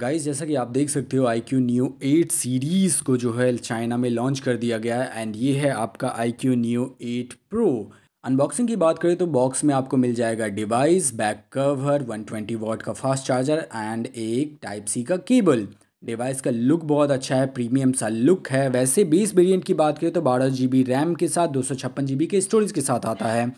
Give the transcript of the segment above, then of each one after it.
guys जैसा कि आप देख सकते हो iQOO new eight series को जो है चाइना में लॉन्च कर दिया गया है एंड ये है आपका iQOO new eight pro unboxing की बात करें तो बॉक्स में आपको मिल जाएगा डिवाइस बैक कवर 120 वॉट का फास्ट चार्जर एंड एक टाइप सी का केबल डिवाइस का लुक बहुत अच्छा है प्रीमियम सा लुक है वैसे बीस वेरियंट की बात करें तो बारह जी बी रैम के साथ दो सौ छप्पन जी बी के स्टोरेज के साथ आता है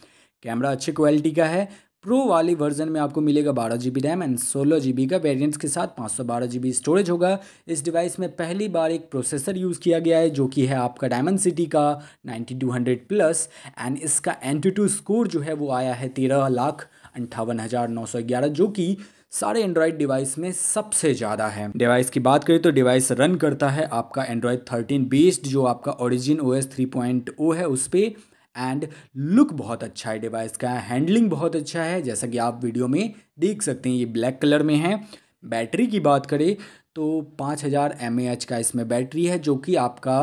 कैमरा अच्छी क्वालिटी का है प्रो वाले वर्जन में आपको मिलेगा बारह जी बी रैम एंड सोलह जी बी का वेरियंट्स के साथ पाँच सौ बारह जी बी स्टोरेज होगा इस डिवाइस में पहली बार एक प्रोसेसर यूज़ किया गया है जो कि है आपका डायमंड सिटी का ninety two hundred plus and इसका एन टी टू स्कोर जो है वो आया है तेरह लाख अंठावन हज़ार नौ सौ ग्यारह जो कि सारे एंड्रॉयड डिवाइस में सबसे ज़्यादा है डिवाइस की बात करें तो डिवाइस रन करता है आपका एंड्रॉयड थर्टीन बेस्ड जो आपका origin O S three point O है उस पर एंड लुक बहुत अच्छा है डिवाइस का हैंडलिंग बहुत अच्छा है जैसा कि आप वीडियो में देख सकते हैं ये ब्लैक कलर में है बैटरी की बात करें तो पाँच हज़ार एम का इसमें बैटरी है जो कि आपका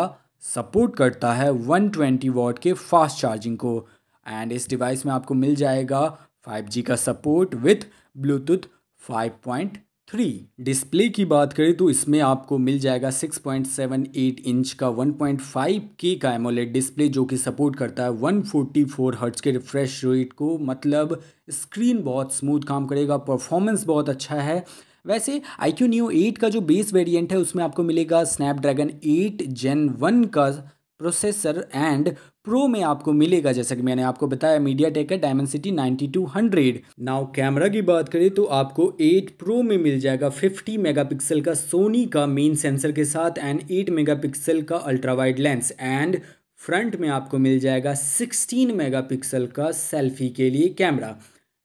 सपोर्ट करता है 120 वॉट के फास्ट चार्जिंग को एंड इस डिवाइस में आपको मिल जाएगा 5G का support with Bluetooth 5.1 three display की बात करें तो इसमें आपको मिल जाएगा 6.78 इंच का 1.5 के का एमोलेट डिस्प्ले जो कि सपोर्ट करता है 144 हर्ट्स के रिफ्रेश रेट को मतलब स्क्रीन बहुत स्मूथ काम करेगा परफॉर्मेंस बहुत अच्छा है वैसे आई क्यू न्यू एट का जो बेस वेरिएंट है उसमें आपको मिलेगा स्नैपड्रैगन एट जेन वन का प्रोसेसर एंड प्रो में आपको मिलेगा जैसा कि मैंने आपको बताया मीडिया टेक का टू 9200 नाउ कैमरा की बात करें तो आपको 8 प्रो में मिल जाएगा 50 मेगापिक्सल का सोनी का मेन सेंसर के साथ एंड 8 मेगापिक्सल का ultra wide lens and front में आपको मिल जाएगा 16 मेगापिक्सल का सेल्फी के लिए कैमरा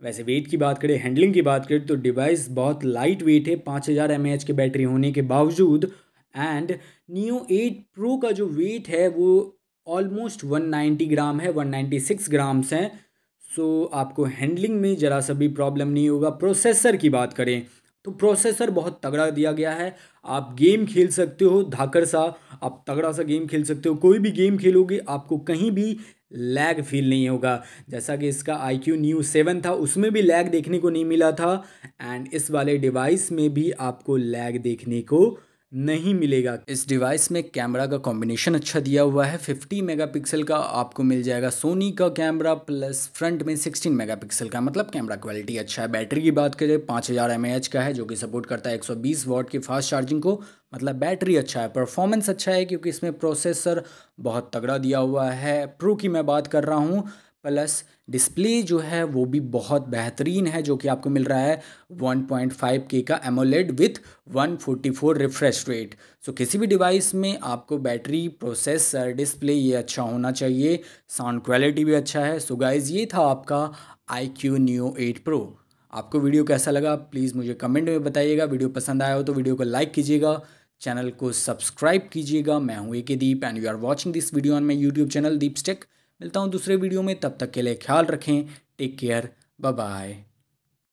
वैसे वेट की बात करें हैंडलिंग की बात करें तो डिवाइस बहुत लाइट वेट है पाँच हज़ार के बैटरी होने के बावजूद एंड नियो एट प्रो का जो वेट है वो ऑलमोस्ट 190 ग्राम है 196 ग्राम्स हैं सो आपको हैंडलिंग में ज़रा सा भी प्रॉब्लम नहीं होगा प्रोसेसर की बात करें तो प्रोसेसर बहुत तगड़ा दिया गया है आप गेम खेल सकते हो धाकर सा आप तगड़ा सा गेम खेल सकते हो कोई भी गेम खेलोगे आपको कहीं भी लैग फील नहीं होगा जैसा कि इसका आई क्यू न्यू सेवन था उसमें भी लैग देखने को नहीं मिला था एंड इस वाले डिवाइस में भी आपको लैग देखने को नहीं मिलेगा इस डिवाइस में कैमरा का कॉम्बिनेशन अच्छा दिया हुआ है 50 मेगापिक्सल का आपको मिल जाएगा सोनी का कैमरा प्लस फ्रंट में 16 मेगापिक्सल का मतलब कैमरा क्वालिटी अच्छा है बैटरी की बात करें पाँच हज़ार एम का है जो कि सपोर्ट करता है 120 वॉट की फास्ट चार्जिंग को मतलब बैटरी अच्छा है परफॉर्मेंस अच्छा है क्योंकि इसमें प्रोसेसर बहुत तगड़ा दिया हुआ है प्रो की मैं बात कर रहा हूँ प्लस डिस्प्ले जो है वो भी बहुत बेहतरीन है जो कि आपको मिल रहा है 1.5 के का AMOLED with 144 refresh rate so किसी भी डिवाइस में आपको बैटरी प्रोसेसर डिस्प्ले ये अच्छा होना चाहिए साउंड क्वालिटी भी अच्छा है सो so गाइज ये था आपका iQOO new eight pro आपको वीडियो कैसा लगा प्लीज़ मुझे कमेंट में बताइएगा वीडियो पसंद आया हो तो वीडियो को लाइक कीजिएगा चैनल को सब्सक्राइब कीजिएगा मैं हूँ A K Deep and you are watching this video on my YouTube channel Deep stake मिलता हूँ दूसरे वीडियो में तब तक के लिए ख्याल रखें टेक केयर बाय